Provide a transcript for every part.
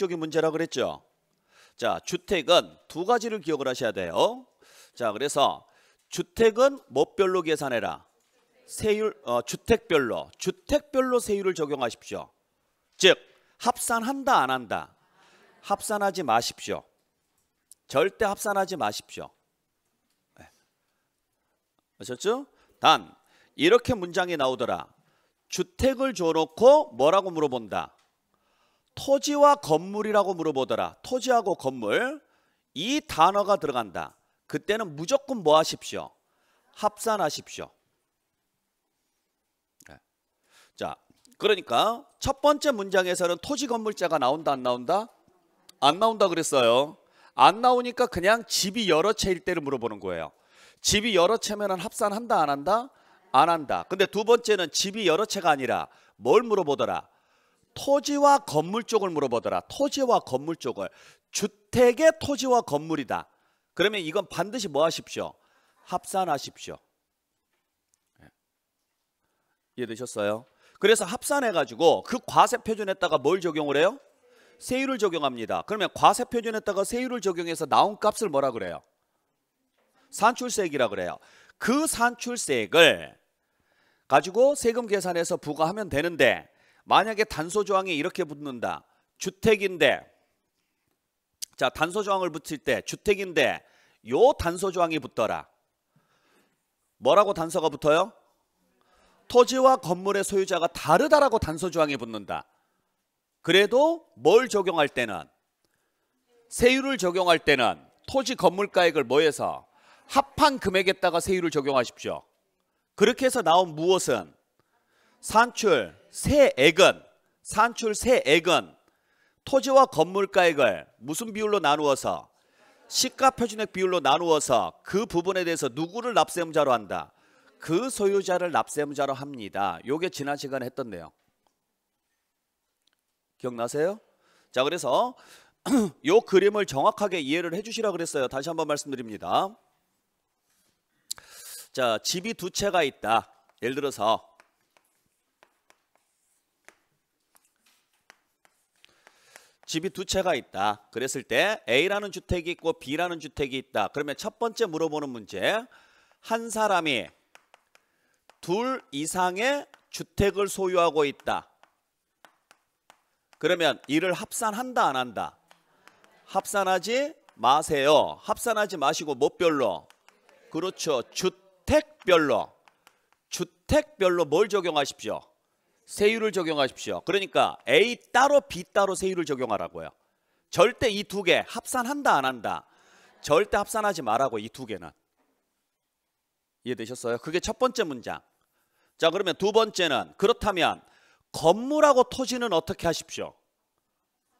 주택적인 문제라 그랬죠. 자, 주택은 두 가지를 기억을 하셔야 돼요. 자, 그래서 주택은 뭐별로 계산해라. 세율 어, 주택별로 주택별로 세율을 적용하십시오. 즉 합산한다 안 한다. 합산하지 마십시오. 절대 합산하지 마십시오. 네. 아셨죠? 단 이렇게 문장이 나오더라. 주택을 줘놓고 뭐라고 물어본다. 토지와 건물이라고 물어보더라. 토지하고 건물 이 단어가 들어간다. 그때는 무조건 뭐 하십시오? 합산하십시오. 네. 자, 그러니까 첫 번째 문장에서는 토지 건물자가 나온다 안 나온다? 안 나온다 그랬어요. 안 나오니까 그냥 집이 여러 채일 때를 물어보는 거예요. 집이 여러 채면 은 합산한다 안 한다? 안 한다. 근데 두 번째는 집이 여러 채가 아니라 뭘 물어보더라? 토지와 건물 쪽을 물어보더라. 토지와 건물 쪽을. 주택의 토지와 건물이다. 그러면 이건 반드시 뭐 하십시오? 합산하십시오. 예. 이해되셨어요? 그래서 합산해가지고 그 과세 표준에다가 뭘 적용을 해요? 세율을 적용합니다. 그러면 과세 표준에다가 세율을 적용해서 나온 값을 뭐라 그래요? 산출세액이라 그래요. 그 산출세액을 가지고 세금 계산해서 부과하면 되는데 만약에 단소 조항이 이렇게 붙는다. 주택인데 자, 단소 조항을 붙일 때 주택인데 요단소 조항이 붙더라. 뭐라고 단서가 붙어요? 토지와 건물의 소유자가 다르다라고 단서 조항이 붙는다. 그래도 뭘 적용할 때는 세율을 적용할 때는 토지 건물가액을 뭐해서 합한 금액에다가 세율을 적용하십시오. 그렇게 해서 나온 무엇은 산출, 세 액은 산출 세 액은 토지와 건물가액을 무슨 비율로 나누어서 시가 표준액 비율로 나누어서 그 부분에 대해서 누구를 납세자로 무 한다. 그 소유자를 납세자로 무 합니다. 요게 지난 시간에 했던 내용. 기억나세요? 자, 그래서 요 그림을 정확하게 이해를 해 주시라 그랬어요. 다시 한번 말씀드립니다. 자, 집이 두 채가 있다. 예를 들어서 집이 두 채가 있다. 그랬을 때 A라는 주택이 있고 B라는 주택이 있다. 그러면 첫 번째 물어보는 문제. 한 사람이 둘 이상의 주택을 소유하고 있다. 그러면 이를 합산한다 안 한다? 합산하지 마세요. 합산하지 마시고 뭐별로? 그렇죠. 주택별로. 주택별로 뭘 적용하십시오? 세율을 적용하십시오. 그러니까 A 따로 B 따로 세율을 적용하라고요. 절대 이 두 개 합산한다 안 한다. 절대 합산하지 말라고 이 두 개는. 이해되셨어요? 그게 첫 번째 문장. 자 그러면 두 번째는 그렇다면 건물하고 토지는 어떻게 하십시오?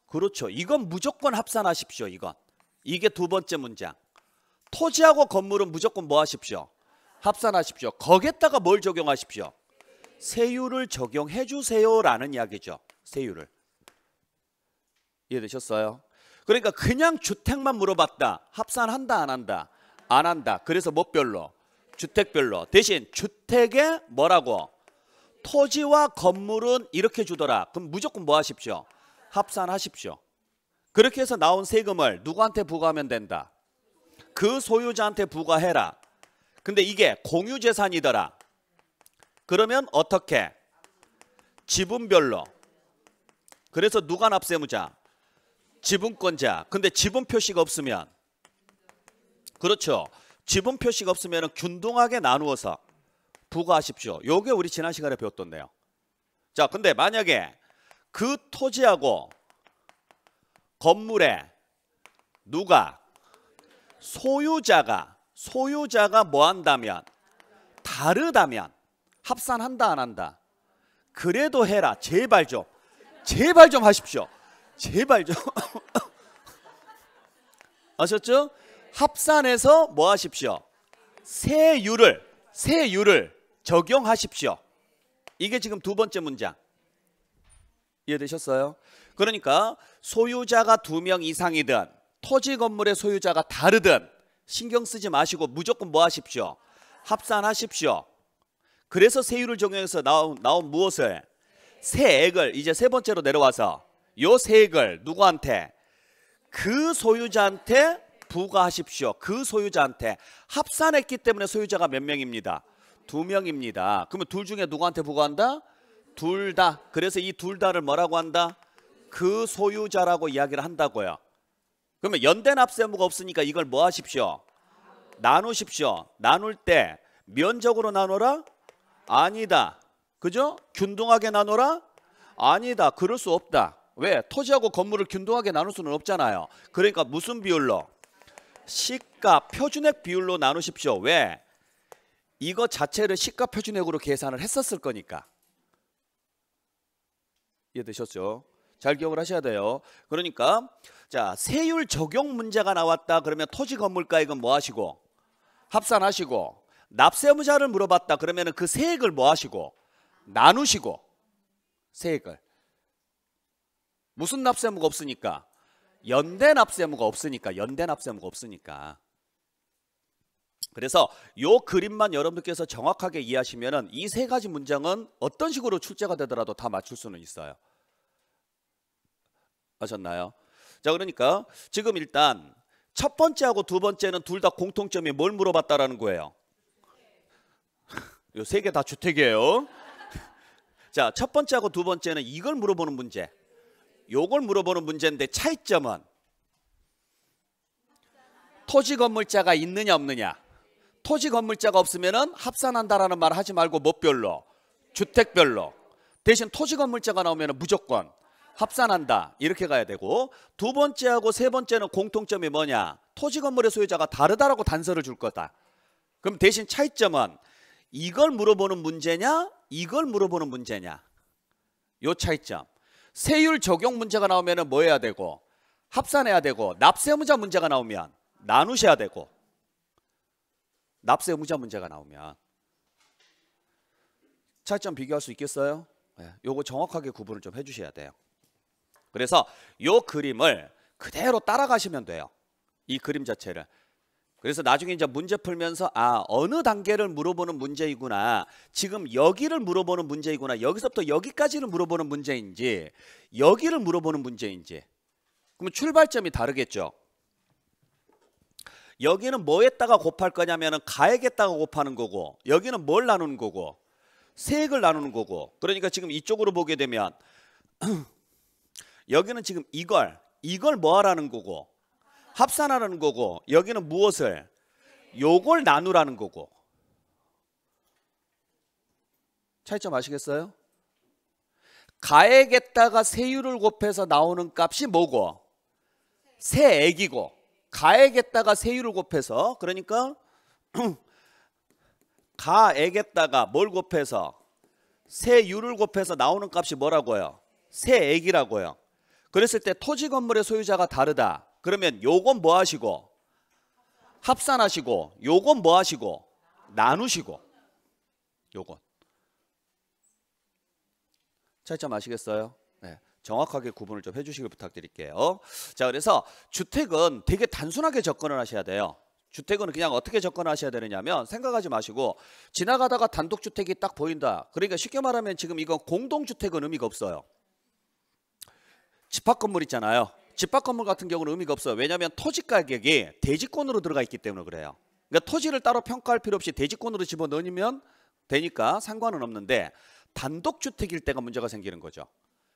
그렇죠. 이건 무조건 합산하십시오. 이건. 이게 두 번째 문장. 토지하고 건물은 무조건 뭐 하십시오? 합산하십시오. 거기에다가 뭘 적용하십시오? 세율을 적용해 주세요라는 이야기죠. 세율을. 이해되셨어요? 그러니까 그냥 주택만 물어봤다. 합산한다 안 한다? 안 한다. 그래서 뭐별로? 주택별로. 대신 주택에 뭐라고? 토지와 건물은 이렇게 주더라. 그럼 무조건 뭐 하십시오? 합산하십시오. 그렇게 해서 나온 세금을 누구한테 부과하면 된다? 그 소유자한테 부과해라. 근데 이게 공유재산이더라. 그러면 어떻게? 지분별로. 그래서 누가 납세무자? 지분권자. 근데 지분 표시가 없으면 그렇죠. 지분 표시가 없으면 균등하게 나누어서 부과하십시오. 요게 우리 지난 시간에 배웠던데요. 자, 근데 만약에 그 토지하고 건물에 누가 소유자가 소유자가 뭐 한다면 다르다면 합산한다 안 한다. 그래도 해라. 제발 좀. 제발 좀 하십시오. 제발 좀. 아셨죠? 합산해서 뭐 하십시오? 세율을 세율을 적용하십시오. 이게 지금 두 번째 문장. 이해되셨어요? 그러니까 소유자가 두 명 이상이든 토지 건물의 소유자가 다르든 신경 쓰지 마시고 무조건 뭐 하십시오? 합산하십시오. 그래서 세율을 적용해서 나온, 나온 무엇을? 세액을 이제 세 번째로 내려와서 요 세액을 누구한테? 그 소유자한테 부과하십시오. 그 소유자한테 합산했기 때문에 소유자가 몇 명입니다. 두 명입니다. 그러면 둘 중에 누구한테 부과한다? 둘 다. 그래서 이 둘 다를 뭐라고 한다? 그 소유자라고 이야기를 한다고요. 그러면 연대 납세무가 없으니까 이걸 뭐 하십시오? 나누십시오. 나눌 때 면적으로 나누라 아니다. 그죠? 균등하게 나눠라? 아니다. 그럴 수 없다. 왜? 토지하고 건물을 균등하게 나눌 수는 없잖아요. 그러니까 무슨 비율로? 시가 표준액 비율로 나누십시오. 왜? 이거 자체를 시가 표준액으로 계산을 했었을 거니까. 이해되셨죠? 잘 기억을 하셔야 돼요. 그러니까 자 세율 적용 문제가 나왔다 그러면 토지 건물가액은 뭐 하시고 합산하시고 납세무자를 물어봤다 그러면 그 세액을 뭐 하시고 나누시고 세액을 무슨 납세무가 없으니까 연대 납세무가 없으니까 연대 납세무가 없으니까 그래서 요 그림만 여러분께서 들 정확하게 이해하시면 이 세 가지 문장은 어떤 식으로 출제가 되더라도 다 맞출 수는 있어요. 아셨나요? 자 그러니까 지금 일단 첫 번째하고 두 번째는 둘 다 공통점이 뭘 물어봤다라는 거예요. 요세개다 주택이에요. 자, 첫 번째하고 두 번째는 이걸 물어보는 문제. 요걸 물어보는 문제인데 차이점은 토지 건물자가 있느냐 없느냐. 토지 건물자가 없으면은 합산한다라는 말 하지 말고 뭐별로 주택별로 대신 토지 건물자가 나오면은 무조건 합산한다 이렇게 가야 되고 두 번째하고 세 번째는 공통점이 뭐냐 토지 건물의 소유자가 다르다라고 단서를 줄 거다 그럼 대신 차이점은 이걸 물어보는 문제냐? 이걸 물어보는 문제냐? 요 차이점. 세율 적용 문제가 나오면 뭐 해야 되고 합산해야 되고 납세의무자 문제가 나오면 나누셔야 되고 납세의무자 문제가 나오면 차이점 비교할 수 있겠어요? 네, 요거 정확하게 구분을 좀 해주셔야 돼요. 그래서 요 그림을 그대로 따라가시면 돼요. 이 그림 자체를 그래서 나중에 이제 문제 풀면서 아 어느 단계를 물어보는 문제이구나 지금 여기를 물어보는 문제이구나 여기서부터 여기까지를 물어보는 문제인지 여기를 물어보는 문제인지 그럼 출발점이 다르겠죠 여기는 뭐했다가 곱할 거냐면 가액에다가 곱하는 거고 여기는 뭘 나누는 거고 세액을 나누는 거고 그러니까 지금 이쪽으로 보게 되면 여기는 지금 이걸 이걸 뭐 하라는 거고 합산하라는 거고 여기는 무엇을 요걸 나누라는 거고 차이점 아시겠어요? 가액에다가 세율을 곱해서 나오는 값이 뭐고? 세액이고 가액에다가 세율을 곱해서 그러니까 가액에다가 뭘 곱해서 세율을 곱해서 나오는 값이 뭐라고요? 세액이라고요. 그랬을 때 토지 건물의 소유자가 다르다. 그러면 요건 뭐 하시고? 합산하시고 요건 뭐 하시고? 나누시고 요건 차이점 아시겠어요? 네. 정확하게 구분을 좀 해주시길 부탁드릴게요. 자 그래서 주택은 되게 단순하게 접근을 하셔야 돼요. 주택은 그냥 어떻게 접근하셔야 되느냐면 생각하지 마시고 지나가다가 단독주택이 딱 보인다. 그러니까 쉽게 말하면 지금 이건 공동주택은 의미가 없어요. 집합 건물 있잖아요. 집합 건물 같은 경우는 의미가 없어요. 왜냐하면 토지 가격이 대지권으로 들어가 있기 때문에 그래요. 그러니까 토지를 따로 평가할 필요 없이 대지권으로 집어넣으면 되니까 상관은 없는데 단독주택일 때가 문제가 생기는 거죠.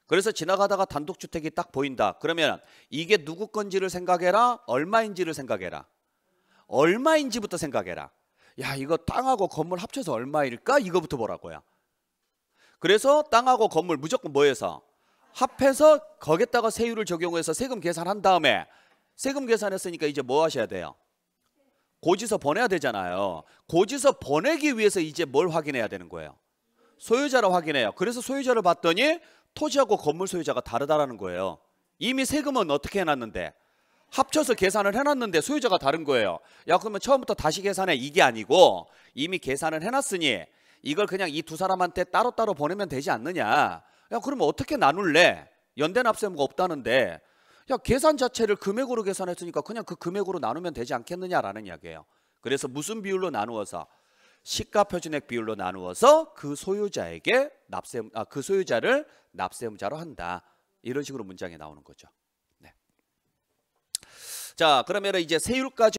그래서 지나가다가 단독주택이 딱 보인다. 그러면 이게 누구 건지를 생각해라. 얼마인지를 생각해라. 얼마인지부터 생각해라. 야 이거 땅하고 건물 합쳐서 얼마일까? 이거부터 보라고요. 그래서 땅하고 건물 무조건 뭐해서 합해서 거기다가 에 세율을 적용해서 세금 계산한 다음에 세금 계산했으니까 이제 뭐 하셔야 돼요? 고지서 보내야 되잖아요. 고지서 보내기 위해서 이제 뭘 확인해야 되는 거예요? 소유자를 확인해요. 그래서 소유자를 봤더니 토지하고 건물 소유자가 다르다라는 거예요. 이미 세금은 어떻게 해놨는데? 합쳐서 계산을 해놨는데 소유자가 다른 거예요. 야 그러면 처음부터 다시 계산해 이게 아니고 이미 계산을 해놨으니 이걸 그냥 이 두 사람한테 따로따로 보내면 되지 않느냐. 야 그러면 어떻게 나눌래? 연대납세무가 없다는데 야 계산 자체를 금액으로 계산했으니까 그냥 그 금액으로 나누면 되지 않겠느냐라는 이야기예요. 그래서 무슨 비율로 나누어서 시가표준액 비율로 나누어서 그 소유자에게 납세 아, 그 소유자를 납세무자로 한다. 이런 식으로 문장이 나오는 거죠. 네. 자, 그러면 이제 세율까지